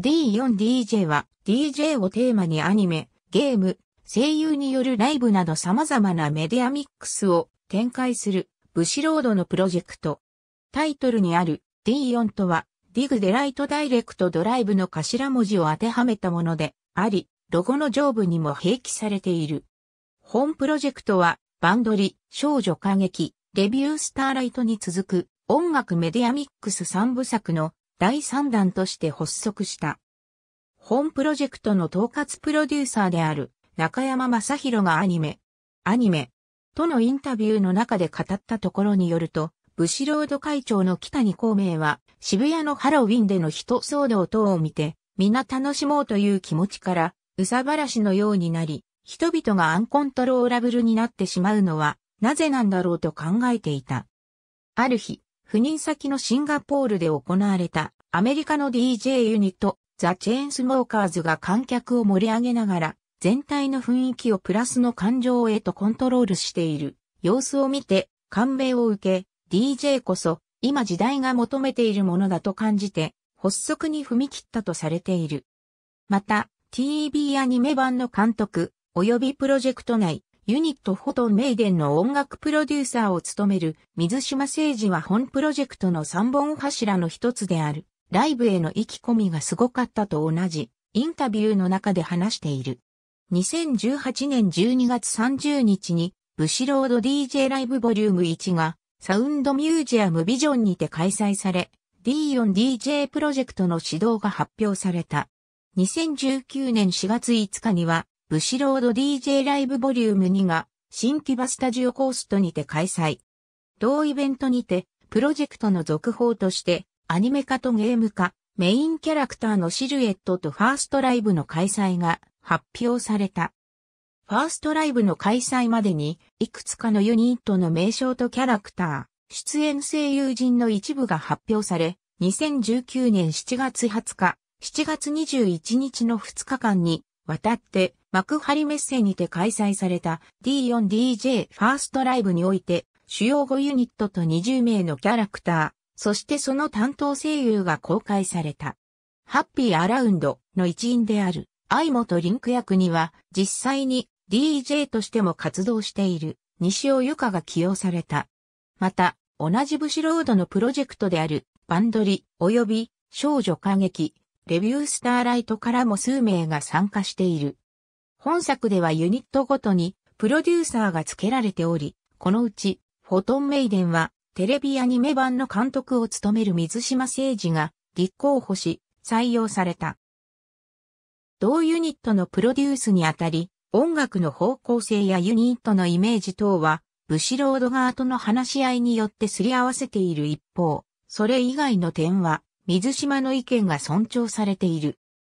D4DJ は DJ をテーマにアニメ、ゲーム、声優によるライブなど様々なメディアミックスを展開するブシロードのプロジェクト。タイトルにある D4 とは Dig デライトダイレクトドライブの頭文字を当てはめたものであり、ロゴの上部にも併記されている。本プロジェクトはバンドリ、少女歌劇、レビュースターライトに続く音楽メディアミックス3部作の第3弾として発足した。本プロジェクトの統括プロデューサーである中山正宏がアニメ、アニメ、とのインタビューの中で語ったところによると、ブシロード会長の北に孔明は渋谷のハロウィンでの人騒動等を見て、みんな楽しもうという気持ちから、うさばらしのようになり、人々がアンコントローラブルになってしまうのは、なぜなんだろうと考えていた。ある日、赴任先のシンガポールで行われたアメリカの DJ ユニット、ザ・チェーンスモーカーズが観客を盛り上げながら、全体の雰囲気をプラスの感情へとコントロールしている様子を見て感銘を受け、DJ こそ今時代が求めているものだと感じて、発足に踏み切ったとされている。また、TV アニメ版の監督、及びプロジェクト内、ユニットフォトメイデンの音楽プロデューサーを務める水島誠二は本プロジェクトの三本柱の一つである。ライブへの意気込みがすごかったと同じインタビューの中で話している。2018年12月30日にブシロード DJ ライブボリューム1がサウンドミュージアムビジョンにて開催され、D4 DJ プロジェクトの指導が発表された。2019年4月5日にはブシロード DJ ライブボリューム2が、新木場スタジオコーストにて開催。同イベントにて、プロジェクトの続報として、アニメ化とゲーム化、メインキャラクターのシルエットとファーストライブの開催が発表された。ファーストライブの開催までに、いくつかのユニットの名称とキャラクター、出演声優陣の一部が発表され、2019年7月20日、7月21日の2日間に、わたって、幕張メッセにて開催された D4DJ ファーストライブにおいて、主要5ユニットと20名のキャラクター、そしてその担当声優が公開された。ハッピーアラウンドの一員である、愛元リンク役には、実際に DJ としても活動している、西尾由香が起用された。また、同じブシロードのプロジェクトである、バンドリ、及び、少女歌劇、レビュースターライトからも数名が参加している。本作ではユニットごとにプロデューサーが付けられており、このうち、フォトンメイデンは、テレビアニメ版の監督を務める水島誠二が立候補し、採用された。同ユニットのプロデュースにあたり、音楽の方向性やユニットのイメージ等は、ブシロード側との話し合いによってすり合わせている一方、それ以外の点は、水島の意見が尊重されている。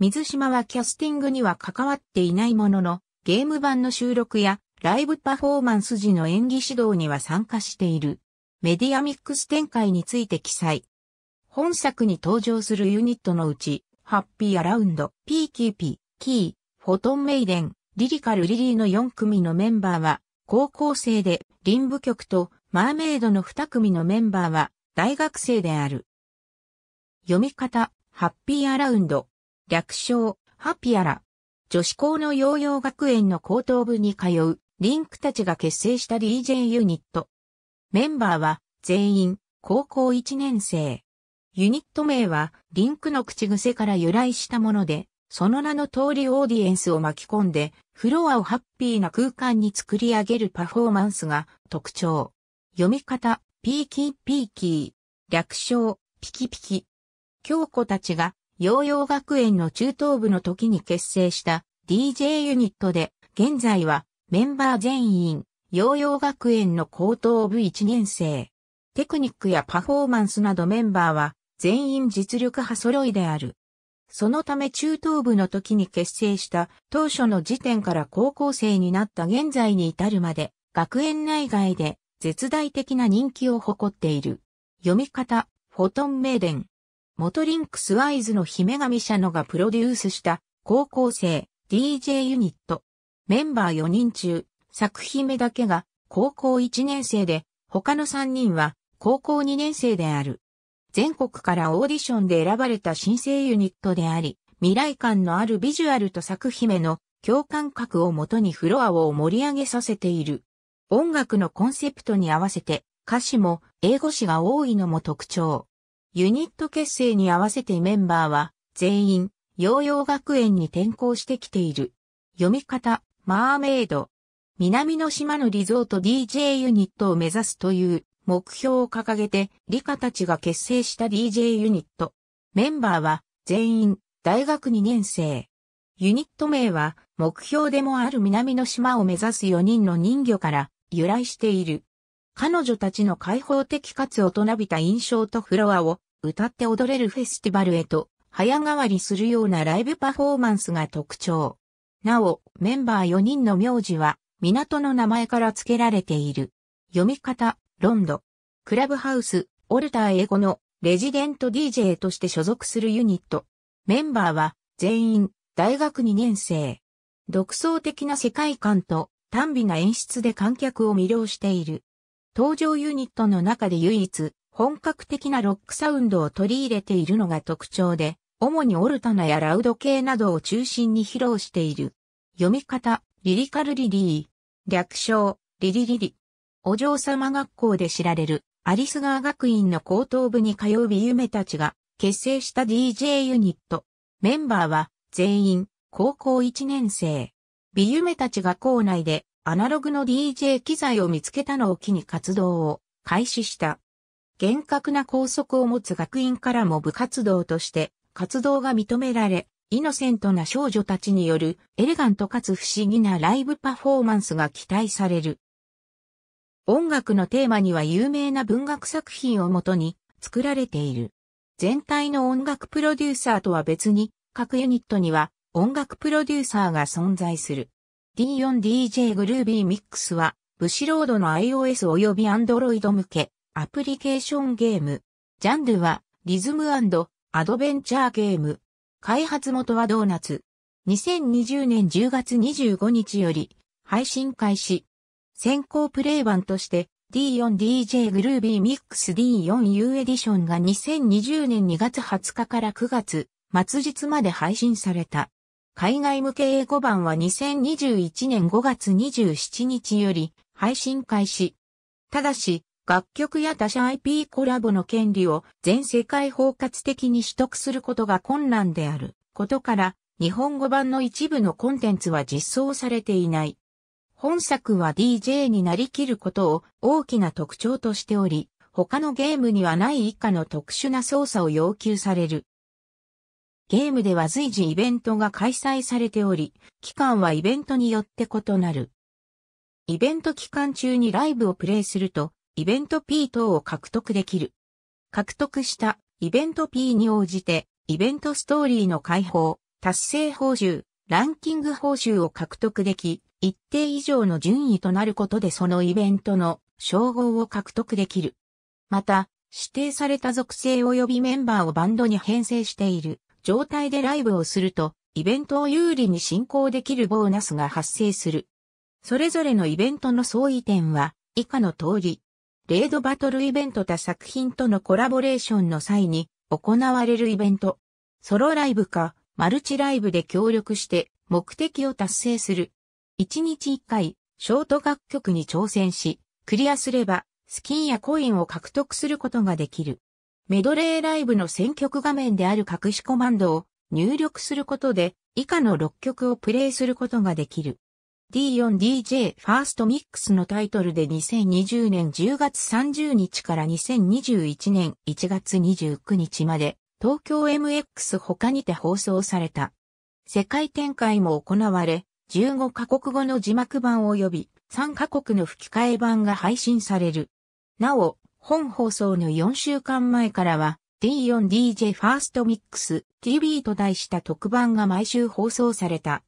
水島はキャスティングには関わっていないものの、ゲーム版の収録やライブパフォーマンス時の演技指導には参加している。メディアミックス展開について記載。本作に登場するユニットのうち、ハッピーアラウンド、PQP、キー、フォトンメイデン、リリカルリリーの4組のメンバーは、高校生で、リンブ曲とマーメイドの2組のメンバーは、大学生である。読み方、ハッピーアラウンド、略称、ハピアラ。女子校の洋養学園の高等部に通う、リンクたちが結成した DJ ユニット。メンバーは、全員、高校1年生。ユニット名は、リンクの口癖から由来したもので、その名の通りオーディエンスを巻き込んで、フロアをハッピーな空間に作り上げるパフォーマンスが特徴。読み方、ピーキーピーキー。略称、ピキピキ。京子たちが洋洋学園の中等部の時に結成した DJ ユニットで、現在はメンバー全員、洋洋学園の高等部1年生。テクニックやパフォーマンスなどメンバーは全員実力派揃いである。そのため中等部の時に結成した当初の時点から高校生になった現在に至るまで学園内外で絶大的な人気を誇っている。読み方、フォトンメイデン。元リンクスワイズの姫神社のがプロデュースした高校生 DJ ユニット。メンバー4人中、作姫だけが高校1年生で、他の3人は高校2年生である。全国からオーディションで選ばれた新生ユニットであり、未来感のあるビジュアルと作姫の共感覚をもとにフロアを盛り上げさせている。音楽のコンセプトに合わせて歌詞も英語詞が多いのも特徴。ユニット結成に合わせてメンバーは全員、洋ー学園に転校してきている。読み方、マーメイド。南の島のリゾート DJ ユニットを目指すという目標を掲げて、理科たちが結成した DJ ユニット。メンバーは全員大学2年生。ユニット名は目標でもある南の島を目指す4人の人魚から由来している。彼女たちの開放的かつ大人びた印象とフロアを歌って踊れるフェスティバルへと早変わりするようなライブパフォーマンスが特徴。なお、メンバー4人の名字は、港の名前から付けられている。読み方、ロンド。クラブハウス、オルター英語のレジデント DJ として所属するユニット。メンバーは全員大学2年生。独創的な世界観と単美な演出で観客を魅了している。登場ユニットの中で唯一本格的なロックサウンドを取り入れているのが特徴で、主にオルタナやラウド系などを中心に披露している。読み方、リリカルリリー。略称、リリリリ。お嬢様学校で知られる、アリスガー学院の高等部に通う美夢たちが、結成した DJ ユニット。メンバーは、全員、高校1年生。美夢たちが校内で、アナログの DJ 機材を見つけたのを機に活動を開始した。厳格な校則を持つ学院からも部活動として活動が認められ、イノセントな少女たちによるエレガントかつ不思議なライブパフォーマンスが期待される。音楽のテーマには有名な文学作品をもとに作られている。全体の音楽プロデューサーとは別に、各ユニットには音楽プロデューサーが存在する。D4DJ グルービーミックスは、ブシロードの iOS 及び Android 向け、アプリケーションゲーム。ジャンルはリズムアドベンチャーゲーム。開発元はドーナツ。2020年10月25日より配信開始。先行プレイ版として D4DJ グルービーミックス D4U エディションが2020年2月20日から9月末日まで配信された。海外向け英語版は2021年5月27日より配信開始。ただし、楽曲や他社 IP コラボの権利を全世界包括的に取得することが困難であることから、日本語版の一部のコンテンツは実装されていない。本作は DJ になりきることを大きな特徴としており、他のゲームにはない以下の特殊な操作を要求される。ゲームでは随時イベントが開催されており、期間はイベントによって異なる。イベント期間中にライブをプレイすると、イベント P 等を獲得できる。獲得したイベント P に応じて、イベントストーリーの解放、達成報酬、ランキング報酬を獲得でき、一定以上の順位となることでそのイベントの称号を獲得できる。また、指定された属性及びメンバーをバンドに編成している状態でライブをすると、イベントを有利に進行できるボーナスが発生する。それぞれのイベントの相違点は、以下の通り、レードバトルイベント他作品とのコラボレーションの際に行われるイベント。ソロライブかマルチライブで協力して目的を達成する。1日1回、ショート楽曲に挑戦し、クリアすれば、スキンやコインを獲得することができる。メドレーライブの選曲画面である隠しコマンドを入力することで、以下の6曲をプレイすることができる。D4DJ ファーストミックスのタイトルで2020年10月30日から2021年1月29日まで東京 MX 他にて放送された。世界展開も行われ、15カ国語の字幕版及び3カ国の吹き替え版が配信される。なお、本放送の4週間前からは D4DJ ファーストミックス TV と題した特番が毎週放送された。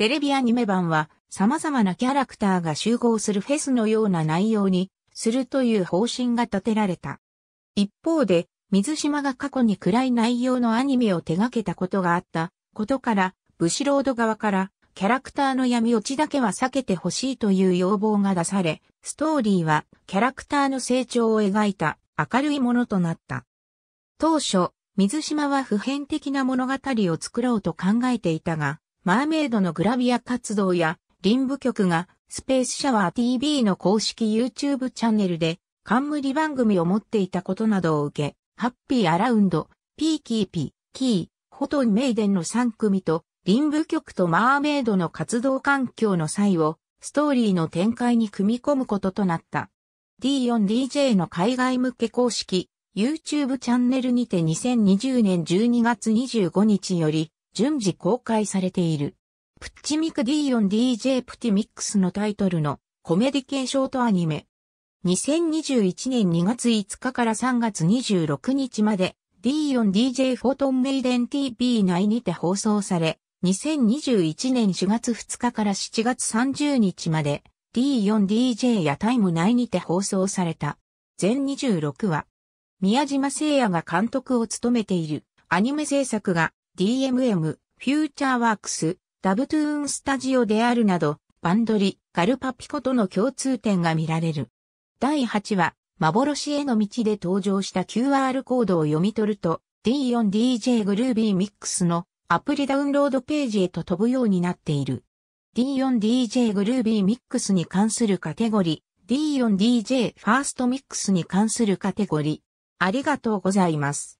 テレビアニメ版は様々なキャラクターが集合するフェスのような内容にするという方針が立てられた。一方で、水島が過去に暗い内容のアニメを手掛けたことがあったことから、ブシロード側からキャラクターの闇落ちだけは避けてほしいという要望が出され、ストーリーはキャラクターの成長を描いた明るいものとなった。当初、水島は普遍的な物語を作ろうと考えていたが、マーメイドのグラビア活動や、林部局が、スペースシャワー TV の公式 YouTube チャンネルで、冠番組を持っていたことなどを受け、ハッピーアラウンド、ピーキーピー、キー、ホトンメイデンの3組と、林部局とマーメイドの活動環境の際を、ストーリーの展開に組み込むこととなった。D4DJ の海外向け公式 YouTube チャンネルにて2020年12月25日より順次公開されている。プッチミクディヨン DJ プティミックスのタイトルのコメディケーショートアニメ。2021年2月5日から3月26日まで、D4 ヨン DJ フォートンメイデン TV 内にて放送され、2021年4月2日から7月30日まで、D4DJ やタイム内にて放送された。全26話。宮島聖也が監督を務めているアニメ制作が DMM、フューチャーワークス、ダブトゥーンスタジオであるなど、バンドリ、ガルパピコとの共通点が見られる。第8話、幻への道で登場した QR コードを読み取ると、D4DJ グルービーミックスのアプリダウンロードページへと飛ぶようになっている。D4DJ グルービーミックスに関するカテゴリー、D4DJ ファーストミックスに関するカテゴリー。ありがとうございます。